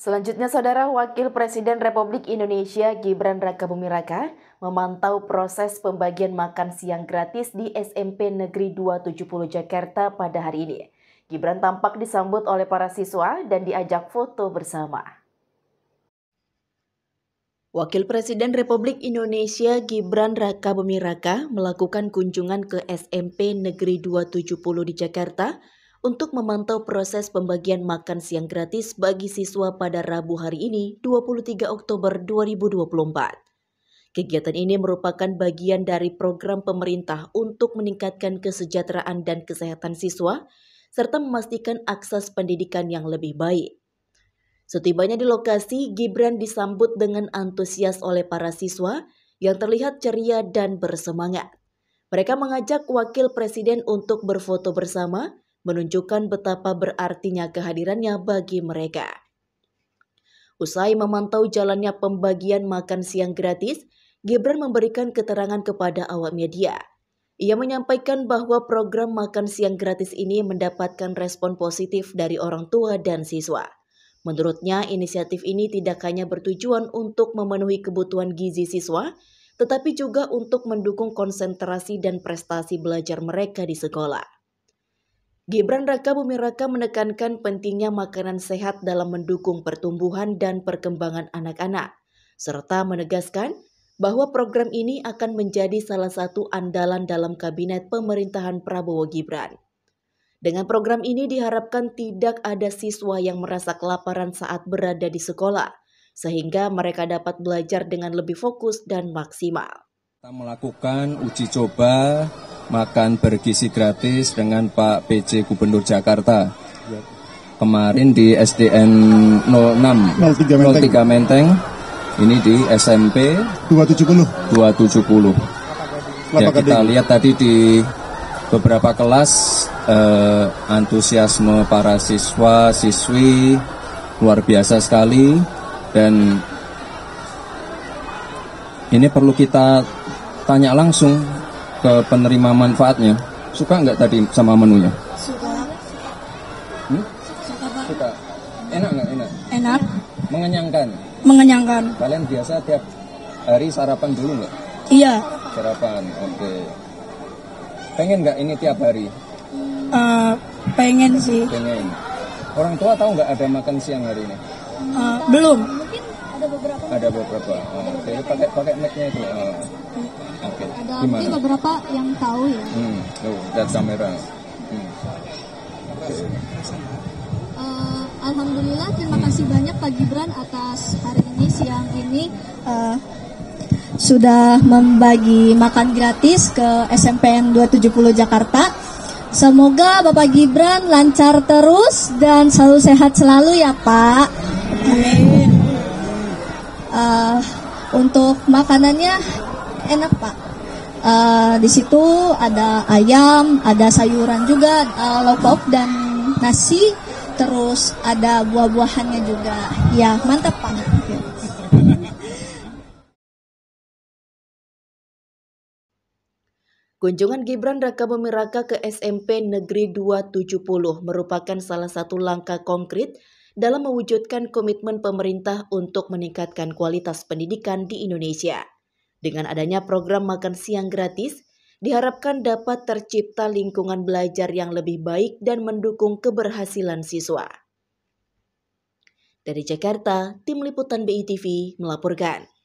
Selanjutnya, Saudara Wakil Presiden Republik Indonesia Gibran Raka Bumi Raka memantau proses pembagian makan siang gratis di SMP Negeri 270 Jakarta pada hari ini. Gibran tampak disambut oleh para siswa dan diajak foto bersama. Wakil Presiden Republik Indonesia Gibran Raka Bumi Raka melakukan kunjungan ke SMP Negeri 270 di Jakarta untuk memantau proses pembagian makan siang gratis bagi siswa pada Rabu hari ini 23 Oktober 2024. Kegiatan ini merupakan bagian dari program pemerintah untuk meningkatkan kesejahteraan dan kesehatan siswa, serta memastikan akses pendidikan yang lebih baik. Setibanya di lokasi, Gibran disambut dengan antusias oleh para siswa yang terlihat ceria dan bersemangat. Mereka mengajak wakil presiden untuk berfoto bersama, menunjukkan betapa berartinya kehadirannya bagi mereka. Usai memantau jalannya pembagian makan siang gratis, Gibran memberikan keterangan kepada awak media. Ia menyampaikan bahwa program makan siang gratis ini mendapatkan respon positif dari orang tua dan siswa. Menurutnya, inisiatif ini tidak hanya bertujuan untuk memenuhi kebutuhan gizi siswa, tetapi juga untuk mendukung konsentrasi dan prestasi belajar mereka di sekolah. Gibran Raka Bumi Raka menekankan pentingnya makanan sehat dalam mendukung pertumbuhan dan perkembangan anak-anak, serta menegaskan bahwa program ini akan menjadi salah satu andalan dalam kabinet pemerintahan Prabowo Gibran. Dengan program ini diharapkan tidak ada siswa yang merasa kelaparan saat berada di sekolah, sehingga mereka dapat belajar dengan lebih fokus dan maksimal. Kita melakukan uji coba makan bergizi gratis dengan Pak PC Gubernur Jakarta. Kemarin di SDN 06 03 Menteng. 03 Menteng. Ini di SMP 270. 270. Ya, kita lihat tadi di beberapa kelas eh, antusiasme para siswa siswi luar biasa sekali dan ini perlu kita tanya langsung ke penerima manfaatnya suka nggak tadi sama menunya suka hmm? suka, Pak. suka. enak nggak enak enak mengenyangkan mengenyangkan kalian biasa tiap hari sarapan dulu nggak iya sarapan oke okay. pengen nggak ini tiap hari uh, pengen sih pengen orang tua tahu nggak ada makan siang hari ini uh, belum ada beberapa ada beberapa uh, pakai nya itu uh, ah. okay. ada beberapa yang tahu ya hmm. oh dan kamera alhamdulillah terima kasih banyak Pak Gibran atas hari ini siang ini uh, sudah membagi makan gratis ke SMPN 270 Jakarta. Semoga Bapak Gibran lancar terus dan selalu sehat selalu ya Pak. Amin. Uh, untuk makanannya enak pak. Uh, di situ ada ayam, ada sayuran juga, uh, eh, lauk dan nasi, terus ada buah-buahannya juga. Ya mantap pak. Kunjungan Gibran Raka Bumiraka ke SMP Negeri 270 merupakan salah satu langkah konkret dalam mewujudkan komitmen pemerintah untuk meningkatkan kualitas pendidikan di Indonesia. Dengan adanya program makan siang gratis, diharapkan dapat tercipta lingkungan belajar yang lebih baik dan mendukung keberhasilan siswa. Dari Jakarta, Tim Liputan BITV melaporkan.